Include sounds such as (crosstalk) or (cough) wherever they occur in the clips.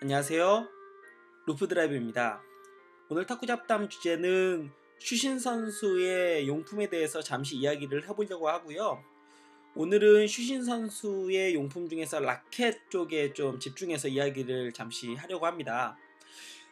안녕하세요. 루프드라이브입니다. 오늘 탁구 잡담 주제는 슈신 선수의 용품에 대해서 잠시 이야기를 해보려고 하고요. 오늘은 슈신 선수의 용품 중에서 라켓 쪽에 좀 집중해서 이야기를 잠시 하려고 합니다.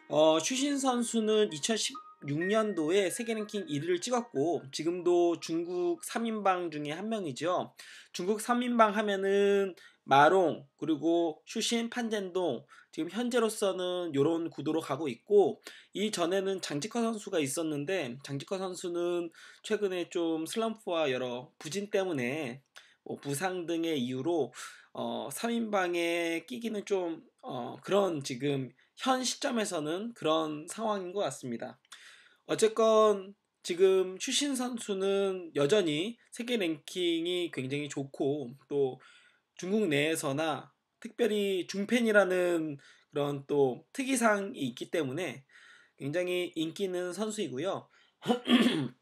어, 슈신 선수는 2016년도에 세계 랭킹 1위를 찍었고 지금도 중국 3인방 중에 한 명이죠. 중국 3인방 하면은 마롱 그리고 슈신 판젠동 지금 현재로서는 이런 구도로 가고 있고 이 전에는 장지커 선수가 있었는데 장지커 선수는 최근에 좀 슬럼프와 여러 부진 때문에 뭐 부상 등의 이유로 어 3인방에 끼기는 좀어 그런 지금 현 시점에서는 그런 상황인 것 같습니다. 어쨌건 지금 슈신 선수는 여전히 세계 랭킹이 굉장히 좋고 또 중국 내에서나 특별히 중팬이라는 그런 또 특이사항이 있기 때문에 굉장히 인기 있는 선수이고요. (clears throat)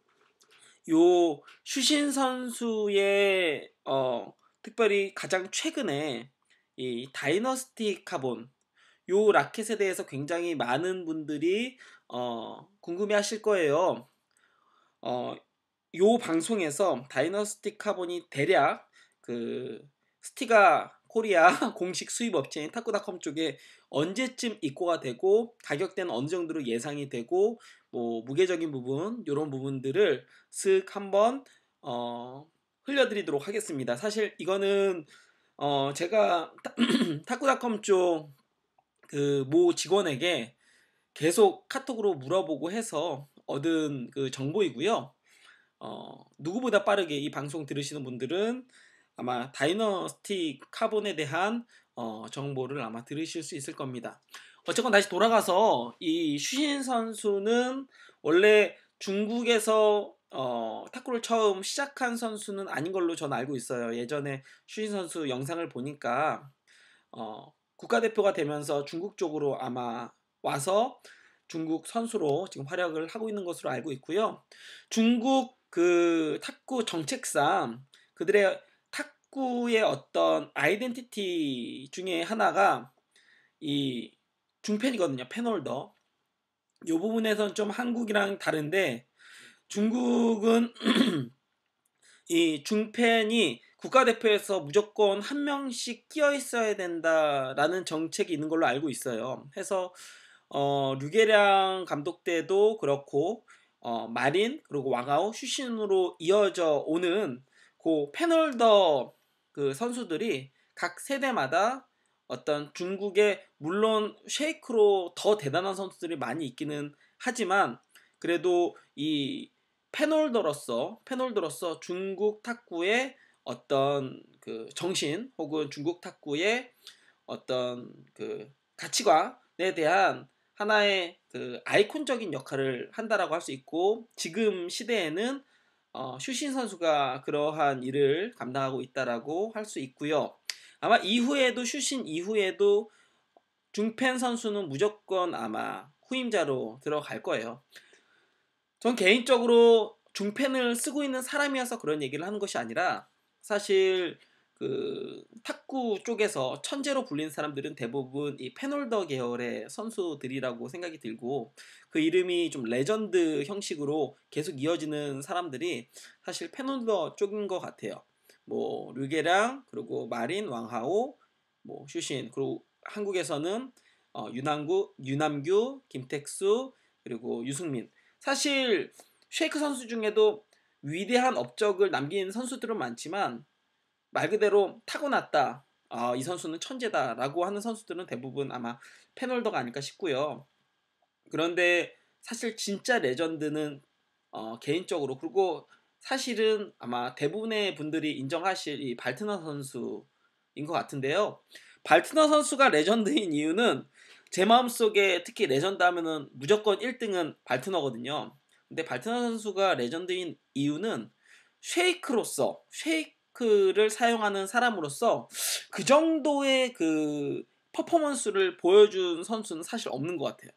요 슈신 선수의 어 특별히 가장 최근에 이 다이너스티 카본 요 라켓에 대해서 굉장히 많은 분들이 어 궁금해 하실 거예요. 어 요 방송에서 다이너스티 카본이 대략 그 스티가 코리아 (laughs) 공식 수입 업체인 타쿠닷컴 쪽에 언제쯤 입고가 되고 가격대는 어느 정도로 예상이 되고 뭐 무게적인 부분 이런 부분들을 슥 한번 어, 흘려드리도록 하겠습니다. 사실 이거는 어, 제가 (clears throat) 타쿠닷컴 쪽그모 직원에게 계속 카톡으로 물어보고 해서 얻은 그 정보이고요. 어, 누구보다 빠르게 이 방송 들으시는 분들은 아마 다이너스티 카본에 대한 어, 정보를 아마 들으실 수 있을 겁니다. 어쨌건 다시 돌아가서 이 슈신 선수는 원래 중국에서 어, 탁구를 처음 시작한 선수는 아닌 걸로 전 알고 있어요. 예전에 슈신 선수 영상을 보니까 어, 국가대표가 되면서 중국 쪽으로 아마 와서 중국 선수로 지금 활약을 하고 있는 것으로 알고 있고요. 중국 그 탁구 정책상 그들의 축구의 어떤 아이덴티티 중에 하나가 이 중팬이거든요. 패널더. 이 부분에선 좀 한국이랑 다른데 중국은 (clears throat) 이 중팬이 국가대표에서 무조건 한 명씩 끼어 있어야 된다라는 정책이 있는 걸로 알고 있어요. 해서 어, 류계량 감독 때도 그렇고 어, 마린 그리고 왕아오 슈신으로 이어져 오는 그 패널더 그 선수들이 각 세대마다 어떤 중국의 물론 쉐이크로 더 대단한 선수들이 많이 있기는 하지만 그래도 이 패널더로서 패널더로서 중국 탁구의 어떤 그 정신 혹은 중국 탁구의 어떤 그 가치관에 대한 하나의 그 아이콘적인 역할을 한다라고 할 수 있고 지금 시대에는 어, 슈신 선수가 그러한 일을 감당하고 있다라고 할 수 있고요. 아마 이후에도 슈신 이후에도 중펜 선수는 무조건 아마 후임자로 들어갈 거예요. 전 개인적으로 중펜을 쓰고 있는 사람이어서 그런 얘기를 하는 것이 아니라 사실 그 탁구 쪽에서 천재로 불린 사람들은 대부분 이 페놀더 계열의 선수들이라고 생각이 들고 그 이름이 좀 레전드 형식으로 계속 이어지는 사람들이 사실 페놀더 쪽인 것 같아요. 뭐 류게랑 그리고 마린 왕하오 뭐 슈신 그리고 한국에서는 어, 유남구 유남규 김택수 그리고 유승민 사실 쉐이크 선수 중에도 위대한 업적을 남긴 선수들은 많지만 말 그대로 타고났다. 어, 이 선수는 천재다라고 하는 선수들은 대부분 아마 페널더가 아닐까 싶고요. 그런데 사실 진짜 레전드는 어, 개인적으로 그리고 사실은 아마 대부분의 분들이 인정하실 이 발트너 선수인 것 같은데요. 발트너 선수가 레전드인 이유는 제 마음속에 특히 레전드 하면은 무조건 1등은 발트너거든요. 근데 발트너 선수가 레전드인 이유는 쉐이크로서 쉐이 크 마스크를 사용하는 사람으로서 그 정도의 그 퍼포먼스를 보여준 선수는 사실 없는 것 같아요.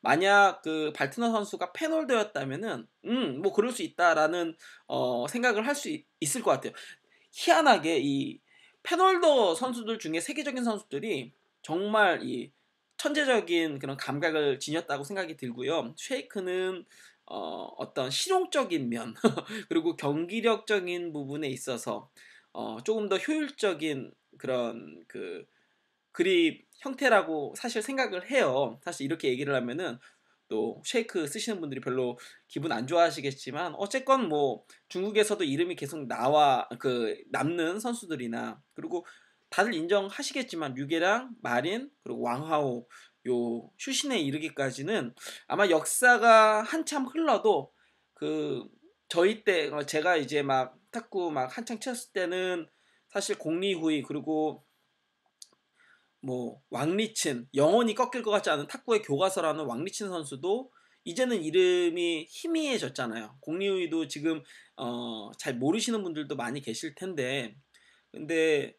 만약 그 발트너 선수가 패널드였다면은음 뭐 그럴 수 있다라는 어 생각을 할 수 있을 것 같아요. 희한하게 이 페널더 선수들 중에 세계적인 선수들이 정말 이 천재적인 그런 감각을 지녔다고 생각이 들고요. 쉐이크는 어, 어떤 실용적인 면 (laughs) 그리고 경기력적인 부분에 있어서 어, 조금 더 효율적인 그런 그 그립 형태라고 사실 생각을 해요. 사실 이렇게 얘기를 하면은 또 쉐이크 쓰시는 분들이 별로 기분 안 좋아하시겠지만 어쨌건 뭐 중국에서도 이름이 계속 나와 그 남는 선수들이나 그리고 다들 인정하시겠지만 유계랑 마린 그리고 왕하오 요 슈신에 이르기까지는 아마 역사가 한참 흘러도 그 저희 때 어, 제가 이제 막 탁구 막 한창 쳤을 때는 사실 공리후이 그리고 뭐 왕리친 영원히 꺾일 것 같지 않은 탁구의 교과서라는 왕리친 선수도 이제는 이름이 희미해졌잖아요. 공리후이도 지금 어 잘 모르시는 분들도 많이 계실 텐데 근데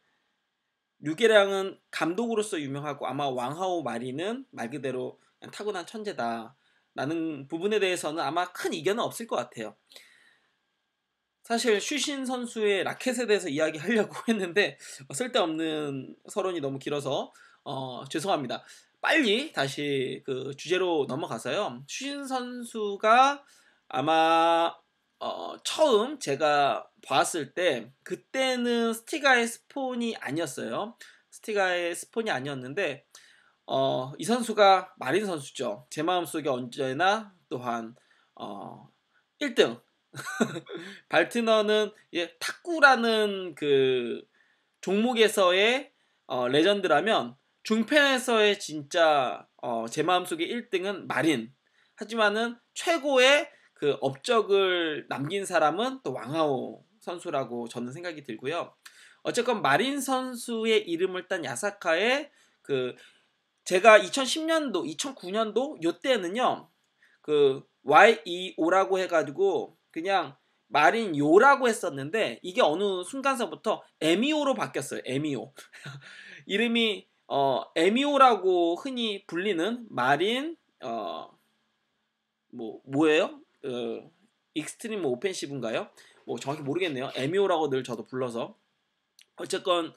류계량은 감독으로서 유명하고 아마 왕하오 마리는 말 그대로 타고난 천재다라는 부분에 대해서는 아마 큰 이견은 없을 것 같아요. 사실 슈신 선수의 라켓에 대해서 이야기하려고 (laughs) 했는데 쓸데없는 서론이 너무 길어서 어, 죄송합니다. 빨리 다시 그 주제로 넘어가서요. 슈신 선수가 아마 어, 어, 처음 제가 봤을 때 그때는 스티가의 스폰이 아니었어요. 스티가의 스폰이 아니었는데 어, 이 선수가 마린 선수죠. 제 마음속에 언제나 또한 어, 1등 (laughs) 발트너는 예, 탁구라는 그 종목에서의 어, 레전드라면 중편에서의 진짜 어, 제 마음속에 1등은 마린 하지만은 최고의 그 업적을 남긴 사람은 또 왕하오 선수라고 저는 생각이 들고요. 어쨌건 마린 선수의 이름을 딴 야사카의 그 제가 2010년도, 2009년도 요때는요. 그 YEO라고 해 가지고 그냥 마린 요라고 했었는데 이게 어느 순간서부터 에미오로 바뀌었어요. 에미오. (laughs) 이름이 어 에미오라고 흔히 불리는 마린 어 뭐 뭐예요? 어, 익스트림 오펜시브인가요? 뭐 정확히 모르겠네요. 에미오라고 늘 저도 불러서 어쨌건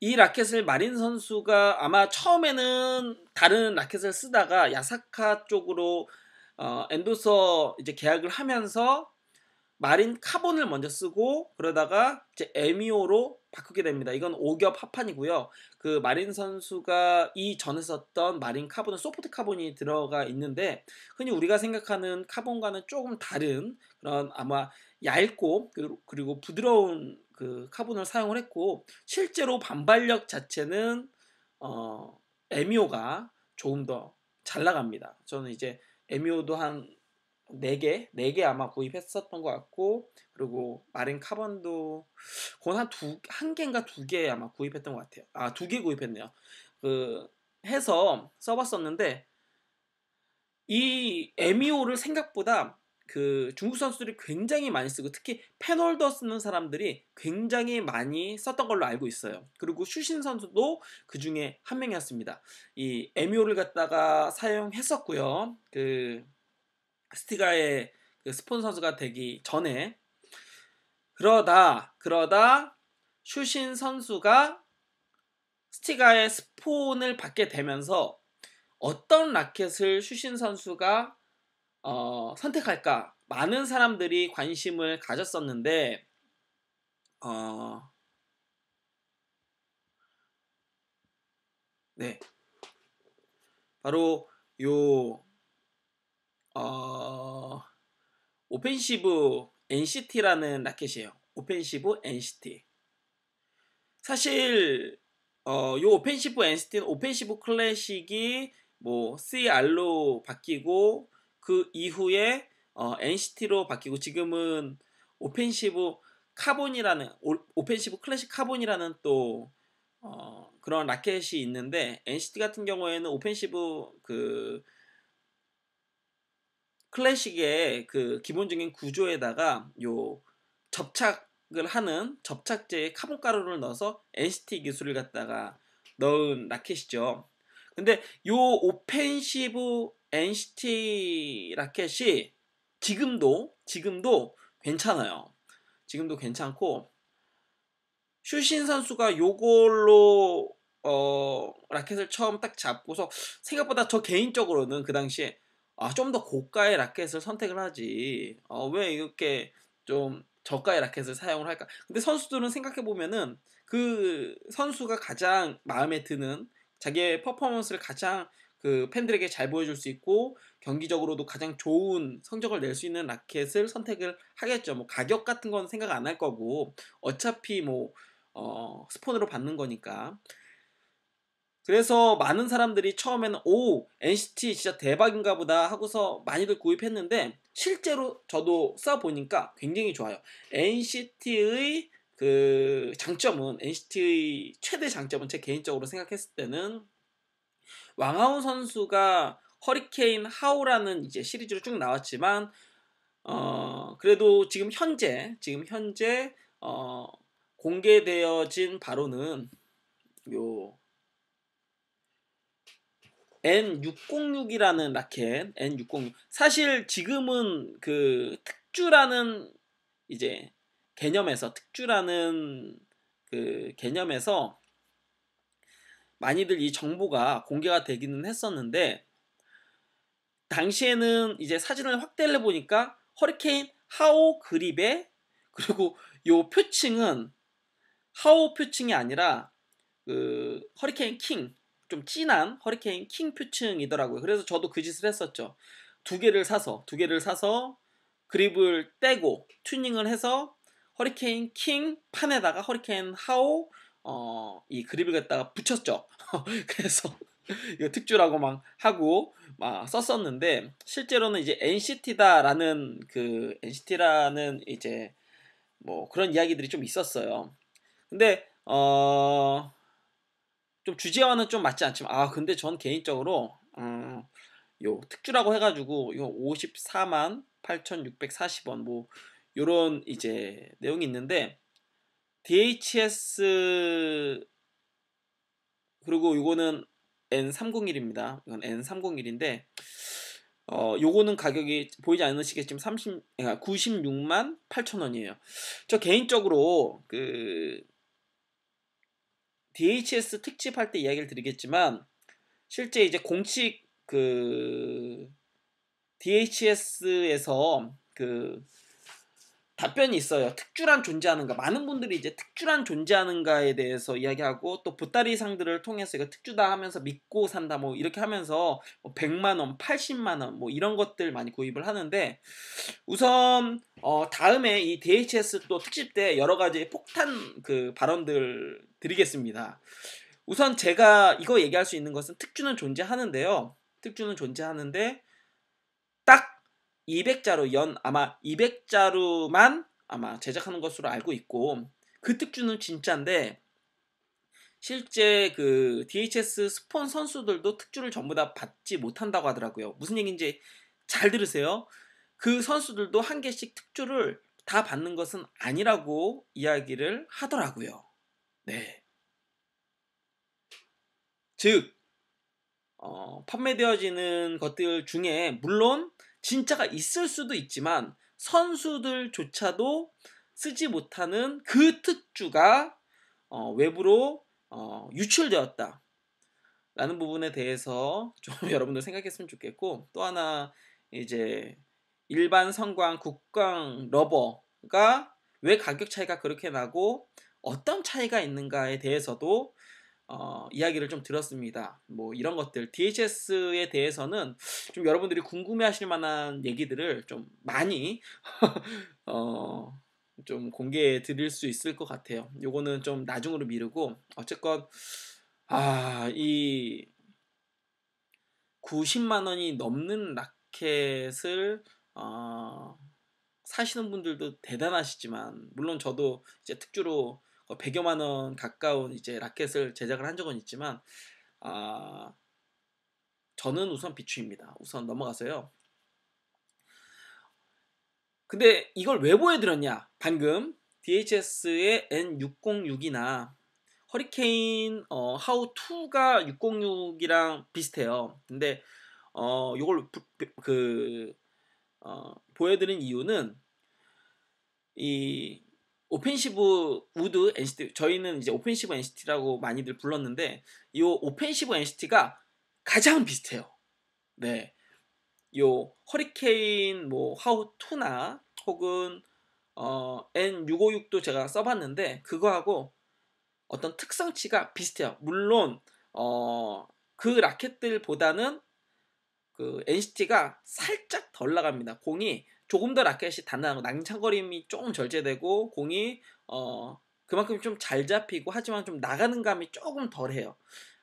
이 라켓을 마린 선수가 아마 처음에는 다른 라켓을 쓰다가 야사카 쪽으로 어, 엔도서 이제 계약을 하면서 마린 카본을 먼저 쓰고 그러다가 이제 에미오로 바꾸게 됩니다. 이건 5겹 합판이고요. 그 마린 선수가 이전에 썼던 마린 카본은 소프트 카본이 들어가 있는데 흔히 우리가 생각하는 카본과는 조금 다른 그런 아마 얇고 그리고 부드러운 그 카본을 사용을 했고 실제로 반발력 자체는 어 에미오가 조금 더 잘 나갑니다. 저는 이제 에미오도 한 4개, 4개 아마 구입했었던 것 같고, 그리고 마린 카본도, 그건 한 두, 한 개인가 두 개 아마 구입했던 것 같아요. 아, 두 개 구입했네요. 그, 해서 써봤었는데, 이 에미오를 생각보다 그 중국 선수들이 굉장히 많이 쓰고 특히 패널더 쓰는 사람들이 굉장히 많이 썼던 걸로 알고 있어요. 그리고 슈신 선수도 그 중에 한 명이었습니다. 이 에미오를 갖다가 사용했었고요. 그 스티가의 그 스폰서즈가 되기 전에 그러다 그러다 슈신 선수가 스티가의 스폰을 받게 되면서 어떤 라켓을 슈신 선수가 어, 선택할까 많은 사람들이 관심을 가졌었는데 어, 네 바로 요 어, 오펜시브 NCT라는 라켓이에요. 오펜시브 NCT. 사실 어, 요 오펜시브 NCT는 오펜시브 클래식이 뭐 CR로 바뀌고 그 이후에 어, NCT로 바뀌고 지금은 오펜시브 카본이라는 오, 펜시브 클래식 카본이라는 또 어, 그런 라켓이 있는데 NCT 같은 경우에는 오펜시브 그 클래식의 그 기본적인 구조에다가 요 접착을 하는 접착제에 카본 가루를 넣어서 NCT 기술을 갖다가 넣은 라켓이죠. 근데 요 오펜시브 NCT 라켓이 지금도 지금도 괜찮아요. 지금도 괜찮고 슈신 선수가 요걸로 어 라켓을 처음 딱 잡고서 생각보다 저 개인적으로는 그 당시에 아, 좀 더 고가의 라켓을 선택을 하지. 어, 왜 이렇게 좀 저가의 라켓을 사용을 할까? 근데 선수들은 생각해 보면은 그 선수가 가장 마음에 드는 자기의 퍼포먼스를 가장 그 팬들에게 잘 보여줄 수 있고 경기적으로도 가장 좋은 성적을 낼 수 있는 라켓을 선택을 하겠죠. 뭐 가격 같은 건 생각 안 할 거고 어차피 뭐 어, 스폰으로 받는 거니까. 그래서 많은 사람들이 처음에는 오 NCT 진짜 대박인가 보다 하고서 많이들 구입했는데 실제로 저도 써 보니까 굉장히 좋아요. NCT의 그 장점은 NCT의 최대 장점은 제 개인적으로 생각했을 때는 왕하운 선수가 허리케인 하우라는 이제 시리즈로 쭉 나왔지만 어 그래도 지금 현재 지금 현재 어 공개되어진 바로는 요 N606이라는 라켓 N606 사실 지금은 그 특주라는 이제 개념에서 특주라는 그 개념에서 많이들 이 정보가 공개가 되기는 했었는데 당시에는 이제 사진을 확대를 해보니까 허리케인 하오 그립에 그리고 요 표층은 하오 표층이 아니라 그 허리케인 킹좀 진한 허리케인 킹표층이더라고요 그래서 저도 그 짓을 했었죠. 두 개를 사서 두 개를 사서 그립을 떼고 튜닝을 해서 허리케인 킹 판에다가 허리케인 하오 어, 이 그립을 갖다가 붙였죠. (laughs) 그래서 이거 특주라고 막 하고 막 썼었는데 실제로는 이제 NCT다라는 그 NCT라는 이제 뭐 그런 이야기들이 좀 있었어요. 근데 어좀 주제와는 좀 맞지 않지만 아 근데 전 개인적으로 음, 요 특주라고 해가지고 요 54만 8,640원 뭐 요런 이제 내용이 있는데 DHS 그리고 요거는 N301입니다. 이건 N301인데 어 요거는 가격이 보이지 않으시겠지만 30 96만 8천 원이에요. 저 개인적으로 그 DHS 특집할 때 이야기를 드리겠지만 실제 이제 공식 그 DHS에서 그 답변이 있어요. 특출한 존재하는가. 많은 분들이 이제 특출한 존재하는가에 대해서 이야기하고 또 보따리 상들을 통해서 이거 특주다 하면서 믿고 산다 뭐 이렇게 하면서 100만 뭐 원, 80만 원 뭐 이런 것들 많이 구입을 하는데 우선 어 다음에 이 DHS 또 특집 때 여러 가지 폭탄 그 발언들 드리겠습니다. 우선 제가 이거 얘기할 수 있는 것은 특주는 존재하는데요. 특주는 존재하는데 딱 200자루 연 아마 200자루만 아마 제작하는 것으로 알고 있고 그 특주는 진짜인데 실제 그 DHS 스폰 선수들도 특주를 전부 다 받지 못한다고 하더라고요. 무슨 얘기인지 잘 들으세요. 그 선수들도 한 개씩 특주를 다 받는 것은 아니라고 이야기를 하더라고요. 네. 즉, 어, 판매되어지는 것들 중에 물론 진짜가 있을 수도 있지만 선수들조차도 쓰지 못하는 그 특주가 어, 외부로 어, 유출되었다. 라는 부분에 대해서 좀 (laughs) 여러분들 생각했으면 좋겠고 또 하나 이제 일반 성광, 국광, 러버가 왜 가격 차이가 그렇게 나고 어떤 차이가 있는가에 대해서도 어, 이야기를 좀 들었습니다. 뭐 이런 것들 DHS에 대해서는 좀 여러분들이 궁금해하실 만한 얘기들을 좀 많이 (laughs) 어, 좀 공개해 드릴 수 있을 것 같아요. 요거는 좀 나중으로 미루고 어쨌건 아 이 90만 원이 넘는 라켓을 어, 사시는 분들도 대단하시지만 물론 저도 이제 특주로 100여만 뭐 원 가까운 이제 라켓을 제작을 한 적은 있지만 아 저는 우선 비추입니다. 우선 넘어가세요. 근데 이걸 왜 보여드렸냐? 방금 DHS의 N606이나 허리케인 어, 하우2가 606이랑 비슷해요. 근데 어 요걸 부, 그 어, 보여드린 이유는 이 오펜시브 우드 NCT 저희는 이제 오펜시브 NCT라고 많이들 불렀는데 이 오펜시브 NCT가 가장 비슷해요. 네. 이 허리케인 뭐 하우2나 혹은 어 N656도 제가 써봤는데 그거하고 어떤 특성치가 비슷해요. 물론 어그 라켓들보다는 그 NCT가 살짝 덜 나갑니다. 공이 조금 더 라켓이 단단하고 낭창거림이 조금 절제되고 공이 어 그만큼 좀 잘 잡히고 하지만 좀 나가는 감이 조금 덜해요.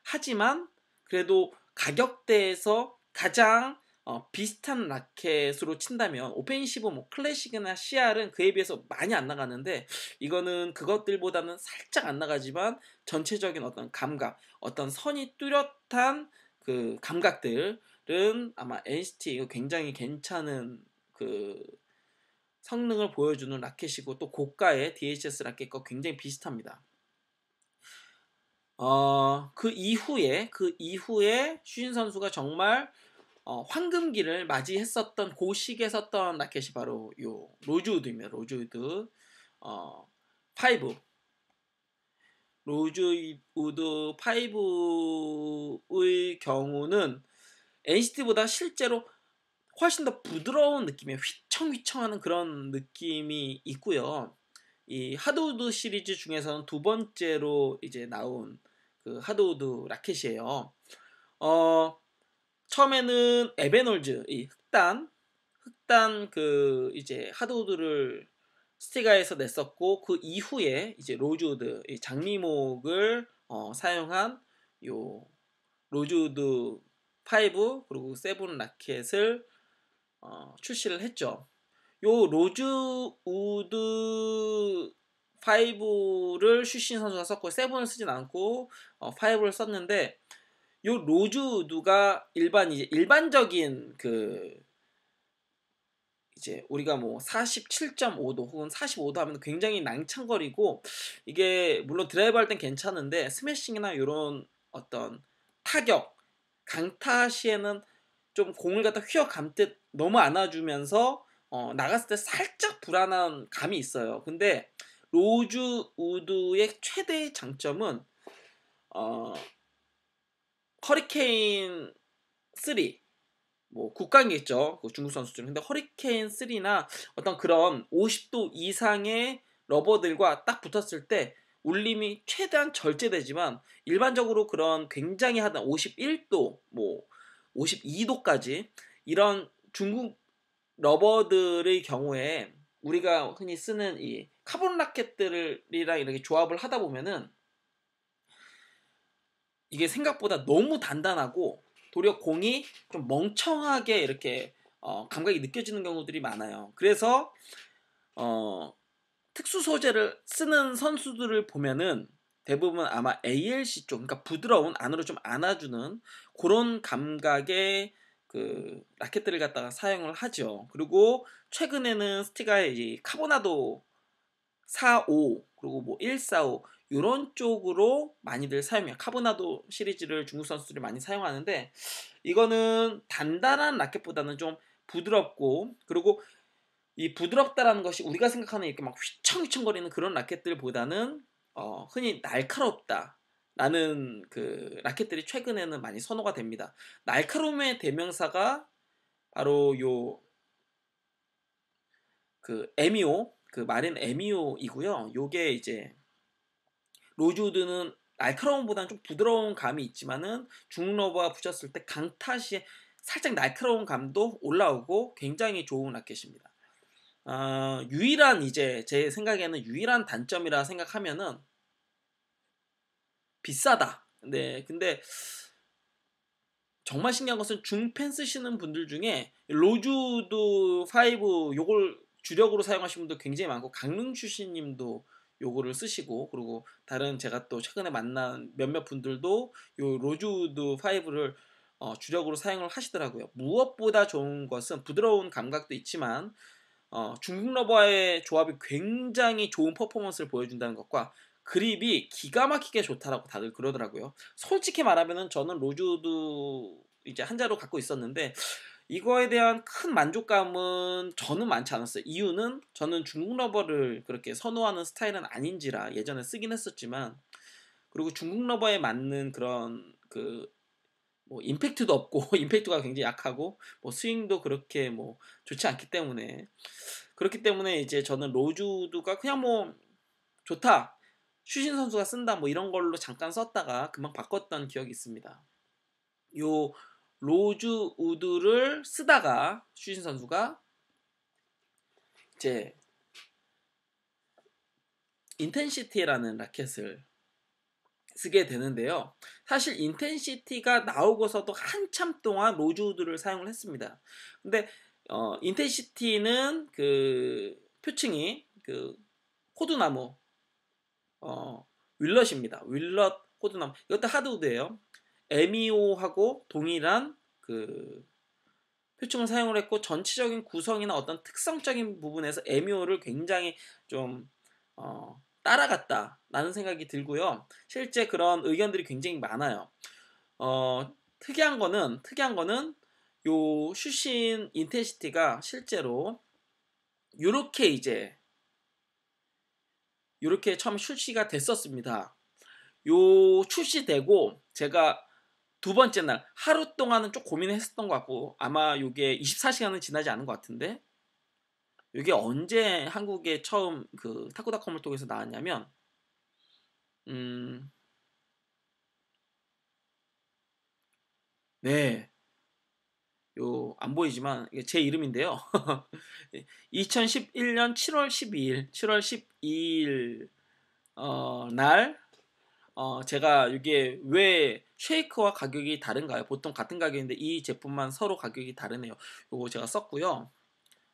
하지만 그래도 가격대에서 가장 어, 비슷한 라켓으로 친다면 오펜시브 뭐 클래식이나 CR은 그에 비해서 많이 안 나가는데 이거는 그것들보다는 살짝 안 나가지만 전체적인 어떤 감각, 어떤 선이 뚜렷한 그 감각들은 아마 NCT 이거 굉장히 괜찮은 그 성능을 보여주는 라켓이고 또 고가의 DHS 라켓과 굉장히 비슷합니다. 어, 그 이후에 그 이후에 슈인 선수가 정말 어, 황금기를 맞이했었던 고시기에 썼던 라켓이 바로 요 로즈우드입니다. 로즈우드 어, 5 로즈우드 5의 경우는 NCT보다 실제로 훨씬 더 부드러운 느낌의 휘청휘청하는 그런 느낌이 있고요. 이 하드우드 시리즈 중에서는 두 번째로 이제 나온 그 하드우드 라켓이에요. 어, 처음에는 에베놀즈, 이 흑단, 흑단 그 이제 하드우드를 스티가에서 냈었고 그 이후에 이제 로즈우드, 이 장미목을 어, 사용한 요 로즈우드 5 그리고 세븐 라켓을 어, 출시를 했죠. 요 로즈 우드 5를 출신 선수가 썼고 7을 쓰진 않고 어, 5를 썼는데 요 로즈 우드가 일반 이제 일반적인 그 이제 우리가 뭐 47.5도 혹은 45도 하면 굉장히 낭창거리고 이게 물론 드라이브 할 땐 괜찮은데 스매싱이나 요런 어떤 타격 강타 시에는 좀 공을 갖다 휘어감듯 너무 안아주면서 어, 나갔을 때 살짝 불안한 감이 있어요. 근데 로즈 우드의 최대 장점은 어, 허리케인 3, 뭐 국강이겠죠. 그 중국 선수들. 근데 허리케인 3나 어떤 그런 50도 이상의 러버들과 딱 붙었을 때 울림이 최대한 절제되지만 일반적으로 그런 굉장히 하단 51도 뭐 52도까지 이런 중국 러버들의 경우에 우리가 흔히 쓰는 이 카본 라켓들이랑 이렇게 조합을 하다 보면은 이게 생각보다 너무 단단하고 도리어 공이 좀 멍청하게 이렇게 어, 감각이 느껴지는 경우들이 많아요. 그래서 어, 특수 소재를 쓰는 선수들을 보면은 대부분 아마 ALC 쪽, 그러니까 부드러운 안으로 좀 안아주는 그런 감각의 그 라켓들을 갖다가 사용을 하죠. 그리고 최근에는 스티가의 이 카보나도 45 그리고 뭐 145 이런 쪽으로 많이들 사용해요. 카보나도 시리즈를 중국 선수들이 많이 사용하는데 이거는 단단한 라켓보다는 좀 부드럽고 그리고 이 부드럽다라는 것이 우리가 생각하는 이렇게 막 휘청휘청거리는 그런 라켓들보다는 어, 흔히 날카롭다. 라는 그 라켓들이 최근에는 많이 선호가 됩니다. 날카로움의 대명사가 바로 요그 에미오 e 그 마린 에미오이고요. E 요게 이제 로즈우드는 날카로움보다는 좀 부드러운 감이 있지만은 중러버와 붙였을 때 강타시에 살짝 날카로운 감도 올라오고 굉장히 좋은 라켓입니다. 어, 유일한 이제 제 생각에는 유일한 단점이라 생각하면은 비싸다. 네, 음. 근데 정말 신기한 것은 중펜 쓰시는 분들 중에 로즈우드5 요걸 주력으로 사용하시는 분도 굉장히 많고 강릉 출신님도 요거를 쓰시고 그리고 다른 제가 또 최근에 만난 몇몇 분들도 요로우드 5를 어, 주력으로 사용을 하시더라고요. 무엇보다 좋은 것은 부드러운 감각도 있지만 어, 중국 러버의 조합이 굉장히 좋은 퍼포먼스를 보여준다는 것과 그립이 기가 막히게 좋다라고 다들 그러더라고요. 솔직히 말하면 저는 로즈우드 이제 한자로 갖고 있었는데 이거에 대한 큰 만족감은 저는 많지 않았어요. 이유는 저는 중국 러버를 그렇게 선호하는 스타일은 아닌지라 예전에 쓰긴 했었지만 그리고 중국 러버에 맞는 그런 그뭐 임팩트도 없고 (laughs) 임팩트가 굉장히 약하고 뭐 스윙도 그렇게 뭐 좋지 않기 때문에 그렇기 때문에 이제 저는 로즈우드가 그냥 뭐 좋다 슈신 선수가 쓴다 뭐 이런 걸로 잠깐 썼다가 금방 바꿨던 기억이 있습니다. 요 로즈 우드를 쓰다가 슈신 선수가 이제 인텐시티라는 라켓을 쓰게 되는데요. 사실 인텐시티가 나오고서도 한참 동안 로즈우드를 사용을 했습니다. 근데 어, 인텐시티는 그 표층이 그 호두나무 어, 윌럿입니다. 윌럿 호두나무 이것도 하드우드예요. MEO하고 동일한 그 표층을 사용을 했고 전체적인 구성이나 어떤 특성적인 부분에서 MEO를 굉장히 좀 어, 따라갔다라는 생각이 들고요. 실제 그런 의견들이 굉장히 많아요. 어, 특이한 거는 특이한 거는 요 슈신 인텐시티가 실제로 요렇게 이제 요렇게 처음 출시가 됐었습니다. 요 출시되고 제가 두 번째 날 하루 동안은 좀 고민을 했었던 것 같고 아마 요게 24시간은 지나지 않은 것 같은데 이게 언제 한국에 처음 그 타코닷컴을 통해서 나왔냐면 음 네. 요 안 보이지만 이게 제 이름인데요. 2011년 7월 12일, 7월 12일 어, 날 어, 제가 이게 왜 쉐이크와 가격이 다른가요? 보통 같은 가격인데 이 제품만 서로 가격이 다르네요. 요거 제가 썼고요.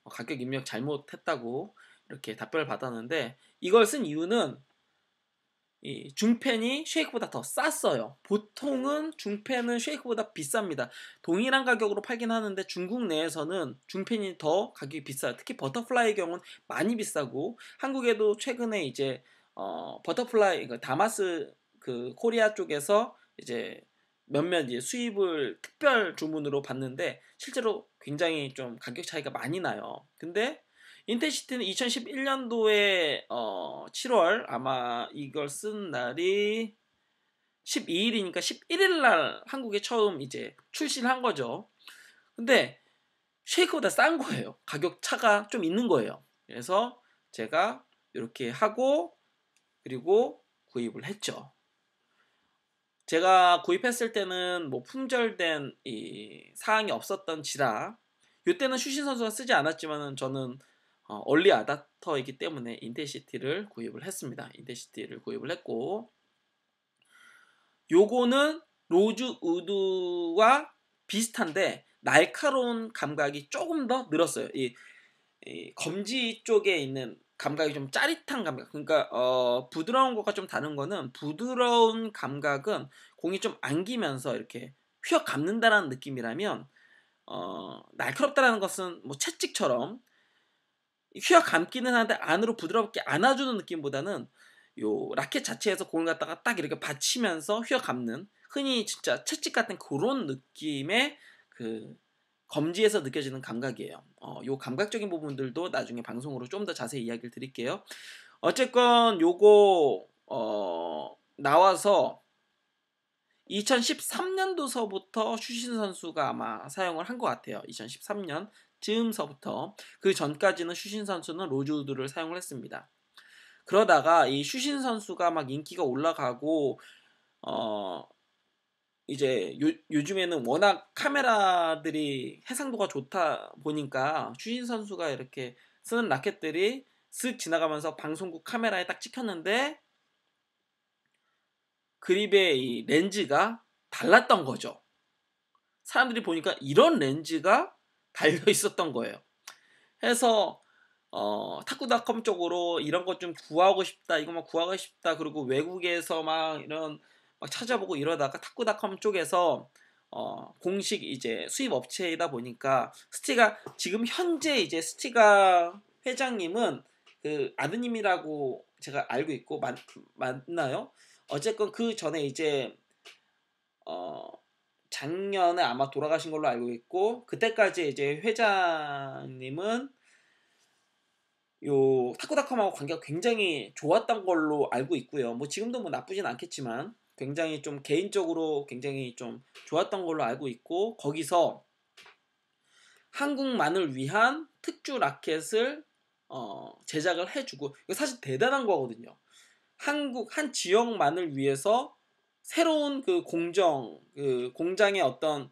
어, 가격 입력 잘못했다고 이렇게 답변을 받았는데 이걸 쓴 이유는 이 중펜이 쉐이크보다 더 쌌어요. 보통은 중펜은 쉐이크보다 비쌉니다. 동일한 가격으로 팔긴 하는데 중국 내에서는 중펜이 더 가격이 비싸요. 특히 버터플라이의 경우는 많이 비싸고 한국에도 최근에 이제 어 버터플라이 그 다마스 그 코리아 쪽에서 이제 몇몇 이제 수입을 특별 주문으로 받는데 실제로 굉장히 좀 가격 차이가 많이 나요. 근데 인텐시티는 2011년도에 어 7월 아마 이걸 쓴 날이 12일이니까 11일 날 한국에 처음 이제 출시를 한 거죠. 근데 쉐이크보다 싼 거예요. 가격 차가 좀 있는 거예요. 그래서 제가 이렇게 하고 그리고 구입을 했죠. 제가 구입했을 때는 뭐 품절된 이 사항이 없었던지라 이때는 슈신 선수가 쓰지 않았지만은 저는 어, 얼리 아답터이기 때문에 인텐시티를 구입을 했습니다. 인텐시티를 구입을 했고 요거는 로즈 우드와 비슷한데 날카로운 감각이 조금 더 늘었어요. 이, 이 검지 쪽에 있는 감각이 좀 짜릿한 감각. 그러니까 어, 부드러운 것과 좀 다른 거는 부드러운 감각은 공이 좀 안기면서 이렇게 휘어 감는다라는 느낌이라면 어, 날카롭다라는 것은 뭐 채찍처럼 휘어 감기는 하는데 안으로 부드럽게 안아주는 느낌보다는 요 라켓 자체에서 공을 갖다가 딱 이렇게 받치면서 휘어 감는 흔히 진짜 채찍 같은 그런 느낌의 그 검지에서 느껴지는 감각이에요. 어, 요 감각적인 부분들도 나중에 방송으로 좀 더 자세히 이야기를 드릴게요. 어쨌건 요거 어, 나와서 2013년도서부터 슈신 선수가 아마 사용을 한 것 같아요. 2013년 즈음서부터 그 전까지는 슈신 선수는 로즈우드를 사용을 했습니다. 그러다가 이 슈신 선수가 막 인기가 올라가고 어 이제 요, 요즘에는 워낙 카메라들이 해상도가 좋다 보니까 추신 선수가 이렇게 쓰는 라켓들이 쓱 지나가면서 방송국 카메라에 딱 찍혔는데 그립의 이 렌즈가 달랐던 거죠. 사람들이 보니까 이런 렌즈가 달려 있었던 거예요. 해서 어, 탁구닷컴 쪽으로 이런 것 좀 구하고 싶다, 이거 만 구하고 싶다, 그리고 외국에서 막 이런 막 찾아보고 이러다가 탁구닷컴 쪽에서 어, 공식 이제 수입 업체이다 보니까 스티가 지금 현재 이제 스티가 회장님은 그 아드님이라고 제가 알고 있고 맞, 맞나요? 어쨌건 그 전에 이제 어 작년에 아마 돌아가신 걸로 알고 있고 그때까지 이제 회장님은 요 탁구닷컴하고 관계가 굉장히 좋았던 걸로 알고 있고요. 뭐 지금도 뭐 나쁘진 않겠지만 굉장히 좀 개인적으로 굉장히 좀 좋았던 걸로 알고 있고 거기서 한국만을 위한 특주 라켓을 어, 제작을 해주고 이거 사실 대단한 거거든요. 한국 한 지역만을 위해서 새로운 그 공정 그 공장의 어떤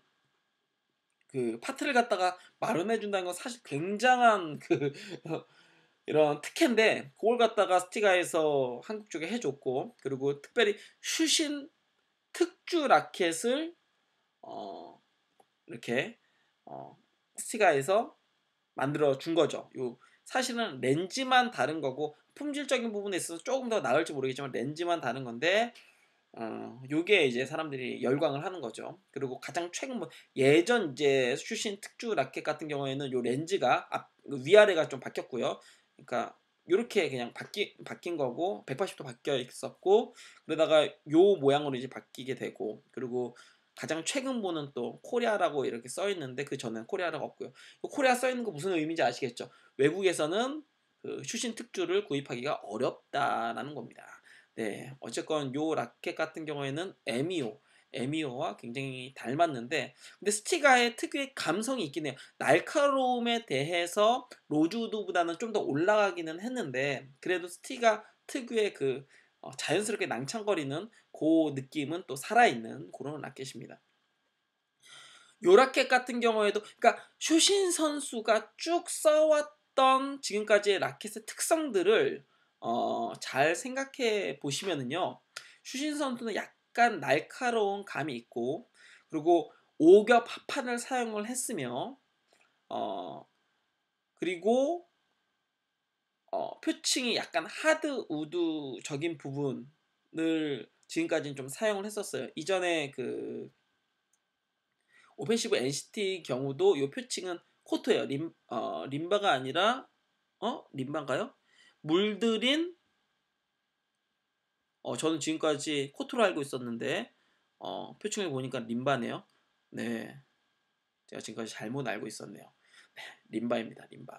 그 파트를 갖다가 마련해 준다는 건 사실 굉장한 그 (laughs) 이런 특혜인데 그걸 갖다가 스티가에서 한국 쪽에 해줬고 그리고 특별히 슈신 특주 라켓을 어 이렇게 어 스티가에서 만들어 준 거죠. 요 사실은 렌즈만 다른 거고 품질적인 부분에 있어서 조금 더 나을지 모르겠지만 렌즈만 다른 건데 어, 요게 이제 사람들이 열광을 하는 거죠. 그리고 가장 최근 뭐 예전 이제 슈신 특주 라켓 같은 경우에는 요 렌즈가 앞, 그 위아래가 좀 바뀌었고요. 그러니까 이렇게 그냥 바뀌 바뀐 거고 180도 바뀌어 있었고 그러다가 요 모양으로 이제 바뀌게 되고 그리고 가장 최근 보는 또 코리아라고 이렇게 써 있는데 그 전엔 코리아라고 없고요. 그 코리아 써 있는 거 무슨 의미인지 아시겠죠? 외국에서는 그 출신 특주를 구입하기가 어렵다라는 겁니다. 네, 어쨌건 요 라켓 같은 경우에는 MEO 에미오와 굉장히 닮았는데 근데 스티가의 특유의 감성이 있긴 해요. 날카로움에 대해서 로즈우드보다는 좀 더 올라가기는 했는데 그래도 스티가 특유의 그 어, 자연스럽게 낭창거리는 그 느낌은 또 살아있는 그런 라켓입니다. 요라켓 같은 경우에도 그러니까 슈신 선수가 쭉 써왔던 지금까지의 라켓의 특성들을 어, 잘 생각해 보시면은요. 슈신 선수는 약 약간 날카로운 감이 있고 그리고 오겹 합판을 사용을 했으며 어 그리고 어, 표층이 약간 하드 우드적인 부분을 지금까지는 좀 사용을 했었어요. 이전에 그 오펜시브 NCT 경우도 이 표층은 코트예요. 림, 어, 림바가 아니라 어 림바인가요? 물들인 어, 저는 지금까지 코트로 알고 있었는데 어, 표층을 보니까 림바네요. 네, 제가 지금까지 잘못 알고 있었네요. 네, 림바입니다. 림바.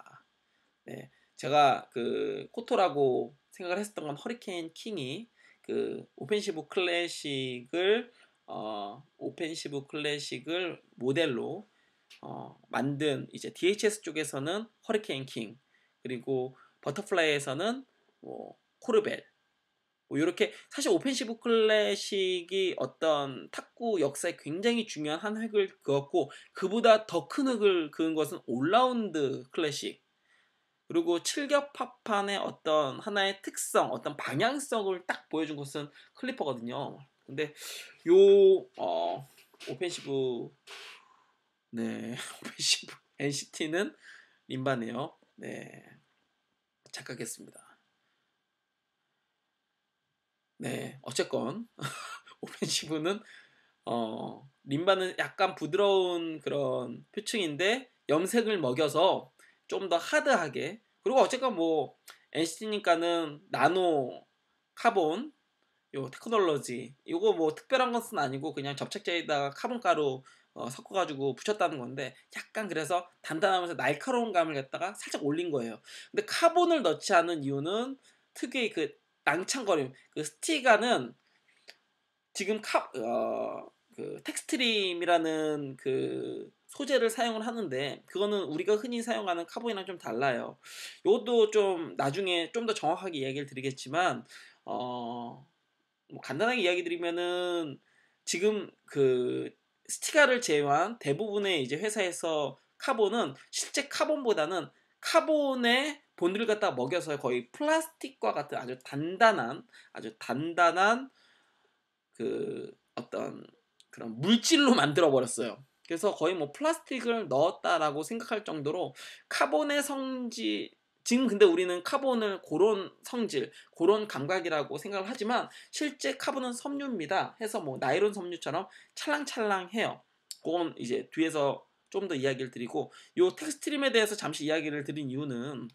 네, 제가 그 코토라고 생각을 했었던 건 허리케인 킹이 그 오펜시브 클래식을 어, 오펜시브 클래식을 모델로 어, 만든 이제 DHS 쪽에서는 허리케인 킹 그리고 버터플라이에서는 뭐 코르벨 뭐 이렇게 사실 오펜시브 클래식이 어떤 탁구 역사에 굉장히 중요한 한 획을 그었고 그보다 더 큰 획을 그은 것은 올라운드 클래식 그리고 칠겹 파판의 어떤 하나의 특성, 어떤 방향성을 딱 보여준 것은 클리퍼거든요. 근데 요 어, 오펜시브 네 (laughs) 오펜시브 NCT는 림바네요. 네 착각했습니다. 네, 어쨌건 (laughs) 오펜시브는 어, 림바는 약간 부드러운 그런 표층인데 염색을 먹여서 좀 더 하드하게 그리고 어쨌건 뭐 NCT니까는 나노 카본 요 테크놀로지 이거 뭐 특별한 것은 아니고 그냥 접착제에다가 카본 가루 어, 섞어가지고 붙였다는 건데 약간 그래서 단단하면서 날카로운 감을 갖다가 살짝 올린 거예요. 근데 카본을 넣지 않은 이유는 특유의 그 낭창거림. 그 스티가는 지금 카, 어, 그 텍스트림이라는 그 소재를 사용을 하는데 그거는 우리가 흔히 사용하는 카본이랑 좀 달라요. 이것도 좀 나중에 좀 더 정확하게 이야기를 드리겠지만 어, 뭐 간단하게 이야기 드리면은 지금 그 스티가를 제외한 대부분의 이제 회사에서 카본은 실제 카본보다는 카본의 본드를 갖다 먹여서 거의 플라스틱과 같은 아주 단단한 아주 단단한 그 어떤 그런 물질로 만들어 버렸어요. 그래서 거의 뭐 플라스틱을 넣었다라고 생각할 정도로 카본의 성질 지금 근데 우리는 카본을 그런 성질, 그런 감각이라고 생각을 하지만 실제 카본은 섬유입니다. 해서 뭐나일론 섬유처럼 찰랑찰랑해요. 그건 이제 뒤에서 좀 더 이야기를 드리고 요 텍스트림에 대해서 잠시 이야기를 드린 이유는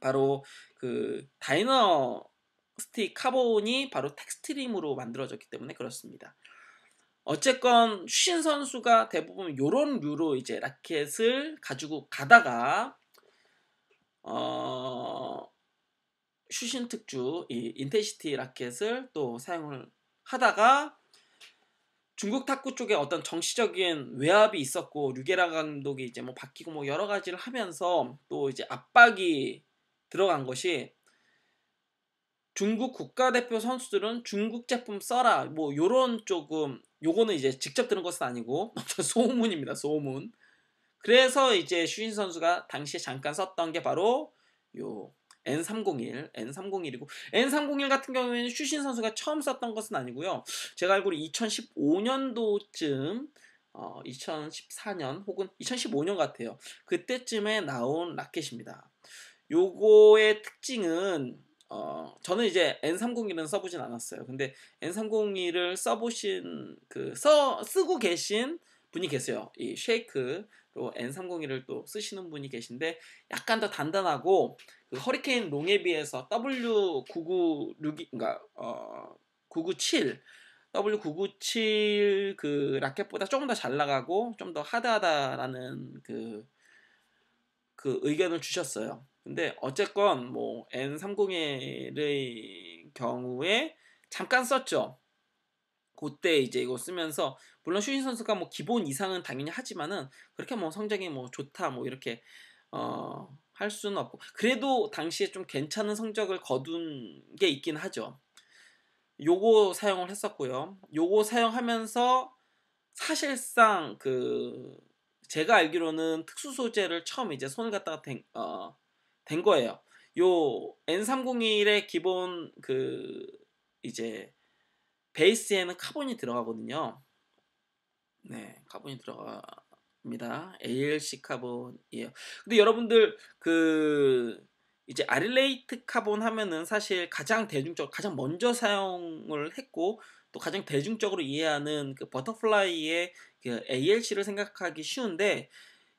바로 그 다이너스틱 카본이 바로 텍스트림으로 만들어졌기 때문에 그렇습니다. 어쨌건 슈신 선수가 대부분 요런 류로 이제 라켓을 가지고 가다가 어 슈신 특주 이 인텐시티 라켓을 또 사용을 하다가 중국 탁구 쪽에 어떤 정치적인 외압이 있었고 류게라 감독이 이제 뭐 바뀌고 뭐 여러 가지를 하면서 또 이제 압박이 들어간 것이 중국 국가대표 선수들은 중국 제품 써라 뭐 요런 조금 요거는 이제 직접 들은 것은 아니고 (laughs) 소문입니다 소문 그래서 이제 슈인 선수가 당시에 잠깐 썼던 게 바로 요 N301, N301이고 N301 같은 경우에는 슈신 선수가 처음 썼던 것은 아니고요. 제가 알기로 2015년도쯤 어, 2014년 혹은 2015년 같아요. 그때쯤에 나온 라켓입니다. 요거의 특징은 어, 저는 이제 N301은 써보진 않았어요. 근데 N301을 써보신 그 써 쓰고 계신 분이 계세요. 이 쉐이크로 N301을 또 쓰시는 분이 계신데 약간 더 단단하고 그 허리케인 롱에 비해서 W996 그러니까 어, 997 W997 그 라켓보다 조금 더 잘 나가고 좀 더 하드하다라는 그그 그 의견을 주셨어요. 근데 어쨌건 뭐 N301의 경우에 잠깐 썼죠. 그때 이제 이거 쓰면서 물론 슈신 선수가 뭐 기본 이상은 당연히 하지만은 그렇게 뭐 성적이 뭐 좋다 뭐 이렇게 어 할 수는 없고 그래도 당시에 좀 괜찮은 성적을 거둔 게 있긴 하죠. 요거 사용을 했었고요. 요거 사용하면서 사실상 그 제가 알기로는 특수 소재를 처음 이제 손을 갖다가 댕, 어, 된 거예요. 요 N301의 기본 그 이제 베이스에는 카본이 들어가거든요. 네, 카본이 들어갑니다. ALC 카본이에요. 근데 여러분들 그 이제 아릴레이트 카본 하면은 사실 가장 대중적 가장 먼저 사용을 했고 또 가장 대중적으로 이해하는 그 버터플라이의 그 ALC를 생각하기 쉬운데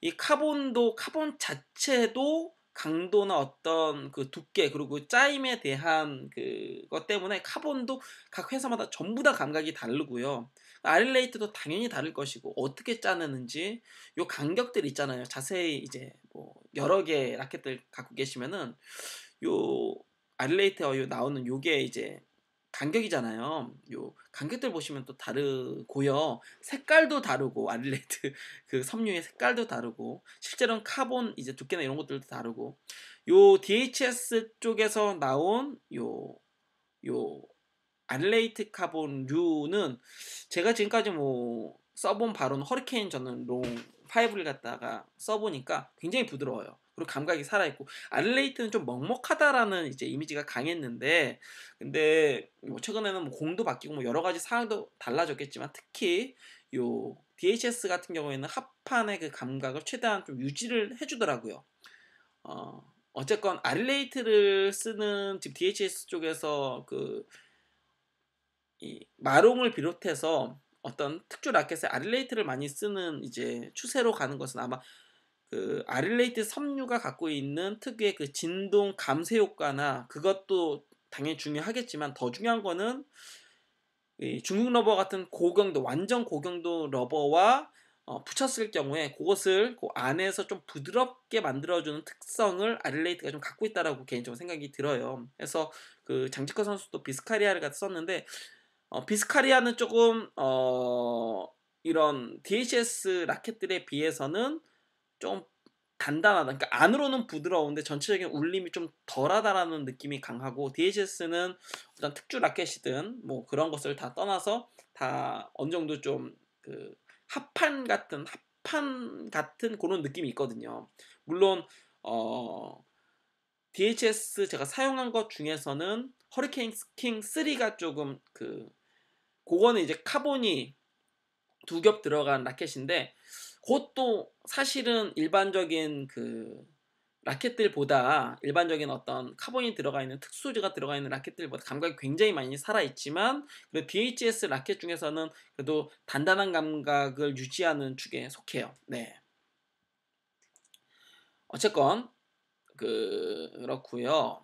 이 카본도 카본 자체도 강도나 어떤 그 두께 그리고 짜임에 대한 그 것 때문에 카본도 각 회사마다 전부 다 감각이 다르고요. 아릴레이트도 당연히 다를 것이고 어떻게 짜내는지 요 간격들 있잖아요. 자세히 이제 뭐 여러 개 라켓들 갖고 계시면은 요 아릴레이트 어유 나오는 요게 이제 간격이잖아요. 요 간격들 보시면 또 다르고요. 색깔도 다르고 아릴레드 (laughs) 그 섬유의 색깔도 다르고 실제로는 카본 이제 두께나 이런 것들도 다르고 요 DHS 쪽에서 나온 요요 요 알레이트 카본류는 제가 지금까지 뭐 써본 바로는 허리케인 저는 롱 파이브를 갖다가 써보니까 굉장히 부드러워요. 그리고 감각이 살아있고 아들레이트는 좀 먹먹하다라는 이제 이미지가 강했는데 근데 뭐 최근에는 뭐 공도 바뀌고 뭐 여러 가지 상황도 달라졌겠지만 특히 요 DHS 같은 경우에는 합판의 그 감각을 최대한 좀 유지를 해주더라고요. 어, 어쨌건 아릴레이트를 쓰는 지금 DHS 쪽에서 그 이 마롱을 비롯해서 어떤 특조 라켓에 아릴레이트를 많이 쓰는 이제 추세로 가는 것은 아마 그 아릴레이트 섬유가 갖고 있는 특유의 그 진동 감쇄 효과나 그것도 당연히 중요하겠지만 더 중요한 거는 중국 러버 같은 고경도 완전 고경도 러버와 어, 붙였을 경우에 그것을 그 안에서 좀 부드럽게 만들어주는 특성을 아릴레이트가 좀 갖고 있다라고 개인적으로 생각이 들어요. 그래서 그 장지커 선수도 비스카리아를 같이 썼는데 어, 비스카리아는 조금 어, 이런 DHS 라켓들에 비해서는 좀 단단하다. 그러니까 안으로는 부드러운데 전체적인 울림이 좀 덜하다라는 느낌이 강하고 DHS는 어떤 특주 라켓이든 뭐 그런 것을 다 떠나서 다 어느 정도 좀그 합판 같은 합판 같은 그런 느낌이 있거든요. 물론 어 DHS 제가 사용한 것 중에서는 허리케인 킹 3가 조금 그 그거는 이제 카본이 두 겹 들어간 라켓인데 그것도 사실은 일반적인 그 라켓들보다 일반적인 어떤 카본이 들어가 있는 특수재가 들어가 있는 라켓들보다 감각이 굉장히 많이 살아있지만 그래도 DHS 라켓 중에서는 그래도 단단한 감각을 유지하는 축에 속해요. 네. 어쨌건 그 그렇고요.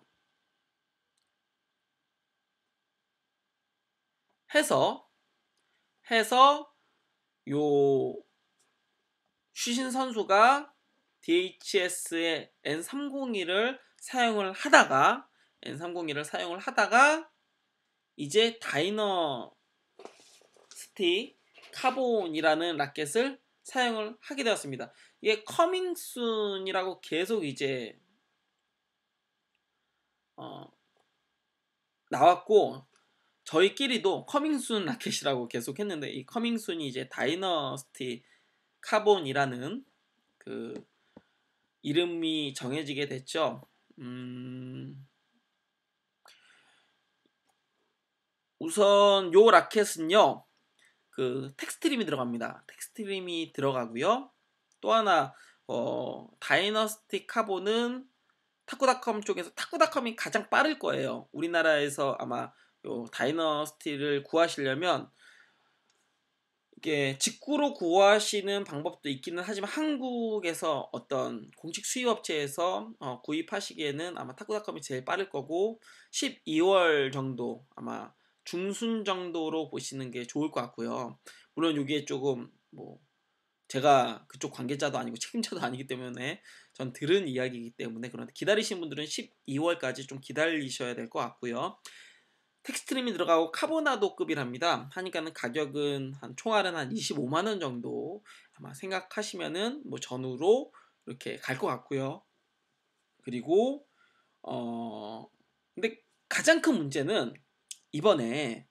해서 해서 요 추신 선수가 DHS의 N301을 사용을 하다가 N301을 사용을 하다가 이제 다이너 스틱 카본이라는 라켓을 사용을 하게 되었습니다. 이게 커밍순이라고 계속 이제 어 나왔고 저희끼리도 커밍순 라켓이라고 계속 했는데 이 커밍순이 이제 다이너스티 카본이라는 그 이름이 정해지게 됐죠. 음... 우선 요 라켓은요. 그 텍스트림이 들어갑니다. 텍스트림이 들어가고요. 또 하나 어, 다이너스틱 카본은 타쿠닷컴 쪽에서 타쿠닷컴이 가장 빠를 거예요. 우리나라에서 아마 요 다이너스티를 구하시려면 이게 예, 직구로 구하시는 방법도 있기는 하지만 한국에서 어떤 공식 수입업체에서 어, 구입하시기에는 아마 탁구닷컴이 제일 빠를 거고 12월 정도 아마 중순 정도로 보시는 게 좋을 것 같고요. 물론 여기에 조금 뭐 제가 그쪽 관계자도 아니고 책임자도 아니기 때문에 전 들은 이야기이기 때문에 그런데 기다리신 분들은 12월까지 좀 기다리셔야 될 것 같고요. 텍스트림이 들어가고 카보나도급이랍니다. 하니까는 가격은 한 총알은 한 25만 원 정도 아마 생각하시면은 뭐 전후로 이렇게 갈 것 같고요. 그리고 어 근데 가장 큰 문제는 이번에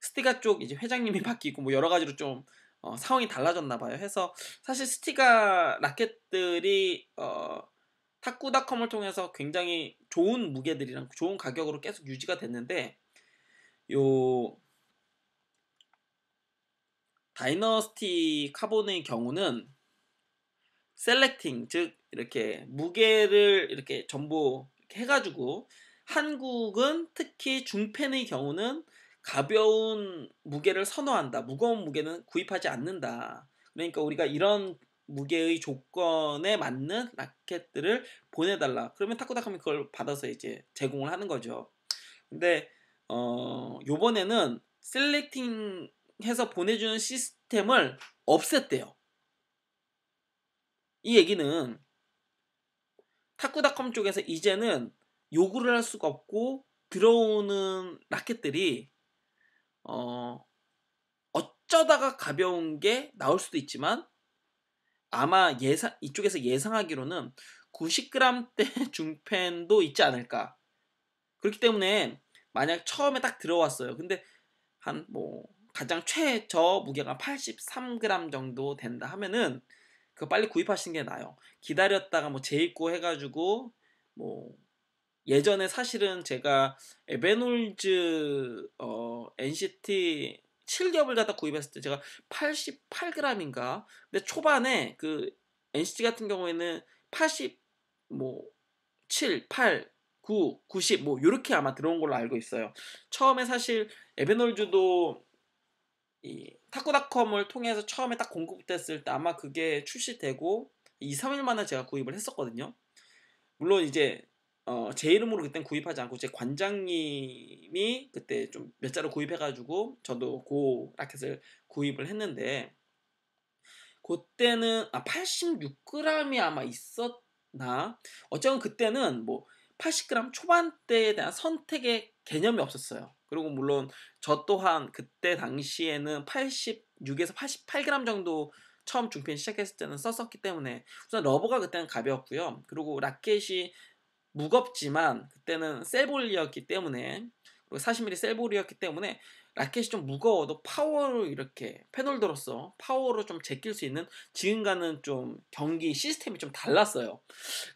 스티가 쪽 이제 회장님이 (laughs) 바뀌고 뭐 여러 가지로 좀 어, 상황이 달라졌나 봐요. 해서 사실 스티가 라켓들이 어, 탁구닷컴을 통해서 굉장히 좋은 무게들이랑 좋은 가격으로 계속 유지가 됐는데 요 다이너스티 카본의 경우는 셀렉팅 즉 이렇게 무게를 이렇게 전부 이렇게 해가지고 한국은 특히 중팬의 경우는 가벼운 무게를 선호한다. 무거운 무게는 구입하지 않는다. 그러니까 우리가 이런 무게의 조건에 맞는 라켓들을 보내달라. 그러면 타코다카이 그걸 받아서 이제 제공을 하는 거죠. 근데 어 요번에는 셀렉팅 해서 보내주는 시스템을 없앴대요. 이 얘기는 타쿠닷컴 쪽에서 이제는 요구를 할 수가 없고 들어오는 라켓들이 어 어쩌다가 가벼운 게 나올 수도 있지만 아마 예상 이쪽에서 예상하기로는 90g대 (laughs) 중펜도 있지 않을까. 그렇기 때문에 만약 처음에 딱 들어왔어요. 근데 한 뭐 가장 최저 무게가 83g 정도 된다 하면은 그거 빨리 구입하시는 게 나아요. 기다렸다가 뭐 재입고 해가지고 뭐 예전에 사실은 제가 에베놀즈 어 NCT 실겹을 갖다 구입했을 때 제가 88g인가 근데 초반에 그 NCT 같은 경우에는 80 뭐 7, 8 9, 90뭐 이렇게 아마 들어온 걸로 알고 있어요. 처음에 사실 에베놀즈도이 타쿠닷컴을 통해서 처음에 딱 공급됐을 때 아마 그게 출시되고 2, 3일 만에 제가 구입을 했었거든요. 물론 이제 어, 제 이름으로 그땐 구입하지 않고 제 관장님이 그때 좀 몇자로 구입해가지고 저도 고 라켓을 구입을 했는데 그때는 아 86g이 아마 있었나 어쩌면 그때는 뭐 80g 초반대에 대한 선택의 개념이 없었어요. 그리고 물론 저 또한 그때 당시에는 86에서 88g 정도 처음 중편 시작했을 때는 썼었기 때문에 우선 러버가 그때는 가볍고요 그리고 라켓이 무겁지만 그때는 세볼이었기 때문에 40mm 셀볼이었기 때문에 라켓이 좀 무거워도 파워로 이렇게 패널들로서 파워로 좀 제낄 수 있는 지금과는 좀 경기 시스템이 좀 달랐어요.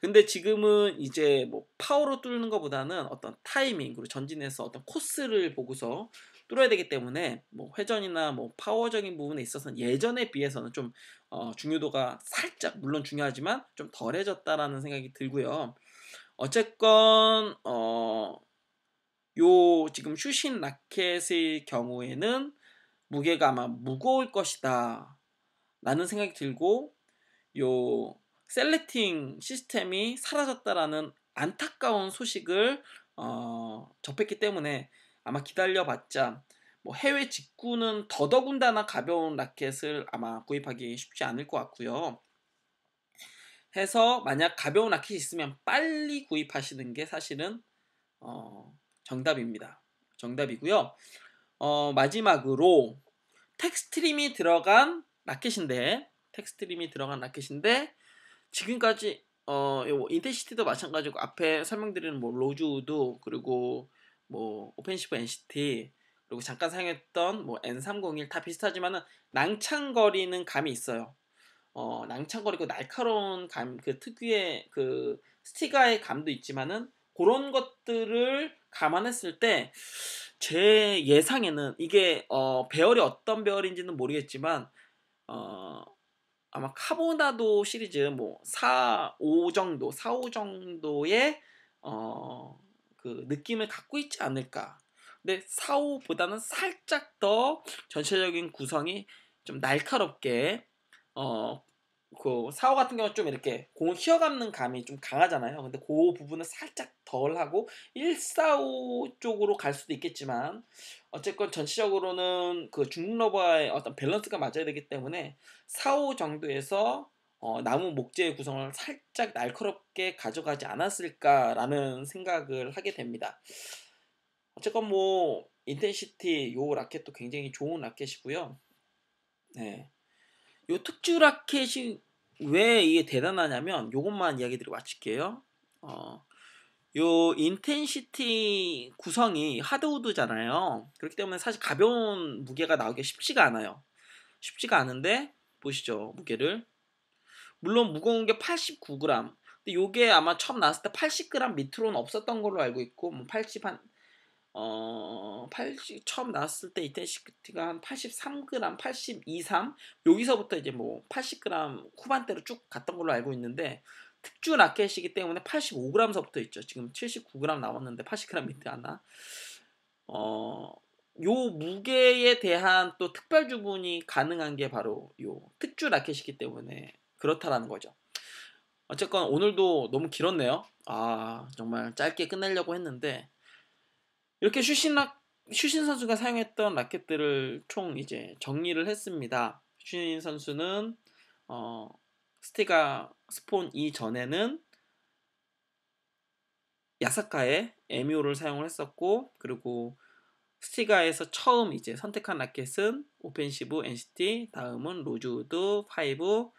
근데 지금은 이제 뭐 파워로 뚫는 것보다는 어떤 타이밍 그리고 전진해서 어떤 코스를 보고서 뚫어야 되기 때문에 뭐 회전이나 뭐 파워적인 부분에 있어서는 예전에 비해서는 좀어 중요도가 살짝 물론 중요하지만 좀 덜해졌다라는 생각이 들고요. 어쨌건 어요 지금 슈신 라켓의 경우에는 무게가 아마 무거울 것이다 라는 생각이 들고 요 셀렉팅 시스템이 사라졌다라는 안타까운 소식을 어, 접했기 때문에 아마 기다려봤자 뭐 해외 직구는 더더군다나 가벼운 라켓을 아마 구입하기 쉽지 않을 것 같고요. 해서 만약 가벼운 라켓이 있으면 빨리 구입하시는 게 사실은 어, 정답입니다. 정답이고요. 어, 마지막으로 텍스트림이 들어간 라켓인데 텍스트림이 들어간 라켓인데 지금까지 어, 인텐시티도 마찬가지고 앞에 설명드리는 뭐 로즈우드 그리고 뭐 오펜시브 NCT 그리고 잠깐 사용했던 뭐 N301 다 비슷하지만은 낭창거리는 감이 있어요. 어, 낭창거리고 날카로운 감, 그 특유의 그 스티가의 감도 있지만은 그런 것들을 감안했을 때 제 예상에는 이게 어, 배열이 어떤 배열인지는 모르겠지만 어, 아마 카보나도 시리즈 뭐 4, 5 정도, 4, 5 정도의 어, 그 느낌을 갖고 있지 않을까. 근데 4, 5보다는 살짝 더 전체적인 구성이 좀 날카롭게 어, 그 사오 같은 경우 는좀 이렇게 공을 휘어감는 감이 좀 강하잖아요. 근데 그 부분은 살짝 덜하고 145 쪽으로 갈 수도 있겠지만 어쨌건 전체적으로는 그 중국 러버의 어떤 밸런스가 맞아야 되기 때문에 45 정도에서 어, 나무 목재의 구성을 살짝 날카롭게 가져가지 않았을까라는 생각을 하게 됩니다. 어쨌건 뭐 인텐시티 요 라켓도 굉장히 좋은 라켓이고요. 네. 요 특주 라켓이 왜 이게 대단하냐면 요것만 이야기 들을 마칠게요. 어, 요 인텐시티 구성이 하드우드잖아요. 그렇기 때문에 사실 가벼운 무게가 나오기 쉽지가 않아요. 쉽지가 않은데 보시죠 무게를 물론 무거운 게 89g. 근데 요게 아마 처음 나왔을 때 80g 밑으로는 없었던 걸로 알고 있고 뭐80한 어, 80, 처음 나왔을 때 이텐시티가 한 83g, 82, 3 여기서부터 이제 뭐 80g 후반대로 쭉 갔던 걸로 알고 있는데 특주 라켓이기 때문에 85g서부터 있죠. 지금 79g 나왔는데 80g 밑에 하나. 어, 요 무게에 대한 또 특별 주문이 가능한 게 바로 요 특주 라켓이기 때문에 그렇다라는 거죠. 어쨌건 오늘도 너무 길었네요. 아, 정말 짧게 끝내려고 했는데 이렇게 슈신 락, 슈신 선수가 사용했던 라켓들을 총 이제 정리를 했습니다. 슈신 선수는 어, 스티가 스폰 이전에는 야사카의 에뮤를 사용을 했었고 그리고 스티가에서 처음 이제 선택한 라켓은 오펜시브 NCT, 다음은 로즈우드 파이브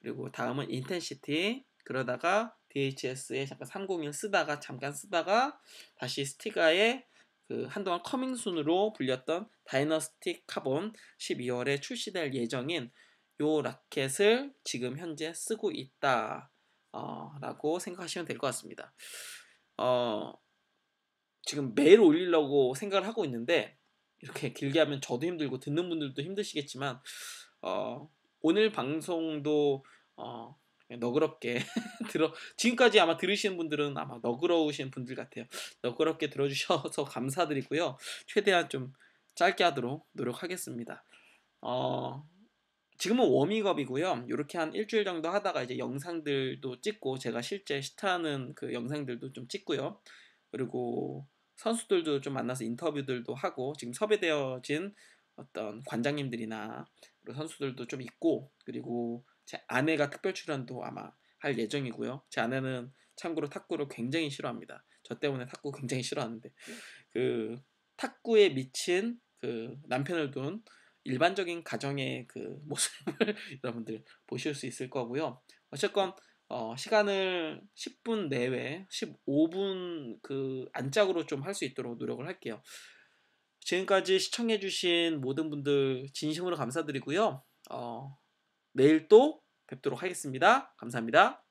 그리고 다음은 인텐시티, 그러다가 DHS에 잠깐 301 쓰다가 잠깐 쓰다가 다시 스티가의 그 한동안 커밍순으로 불렸던 다이너스틱 카본 12월에 출시될 예정인 요 라켓을 지금 현재 쓰고 있다 어, 라고 생각하시면 될 것 같습니다. 어, 지금 매일 올리려고 생각을 하고 있는데 이렇게 길게 하면 저도 힘들고 듣는 분들도 힘드시겠지만 어, 오늘 방송도 어, 너그럽게 (laughs) 들어 지금까지 아마 들으시는 분들은 아마 너그러우신 분들 같아요. 너그럽게 들어주셔서 (laughs) 감사드리고요. 최대한 좀 짧게 하도록 노력하겠습니다. 어, 지금은 워밍업이고요. 이렇게 한 일주일 정도 하다가 이제 영상들도 찍고 제가 실제 시타하는 그 영상들도 좀 찍고요. 그리고 선수들도 좀 만나서 인터뷰들도 하고 지금 섭외되어진 어떤 관장님들이나 선수들도 좀 있고 그리고 제 아내가 특별 출연도 아마 할 예정이고요. 제 아내는 참고로 탁구를 굉장히 싫어합니다. 저 때문에 탁구 (laughs) 굉장히 싫어하는데 그 탁구에 미친 그 남편을 둔 일반적인 가정의 그 (laughs) 모습을 여러분들 보실 수 있을 거고요. 어쨌건 어, 시간을 10분 내외, 15분 그 안짝으로 좀 할 수 있도록 노력을 할게요. 지금까지 시청해주신 모든 분들 진심으로 감사드리고요. 어, 내일 또 뵙도록 하겠습니다. 감사합니다.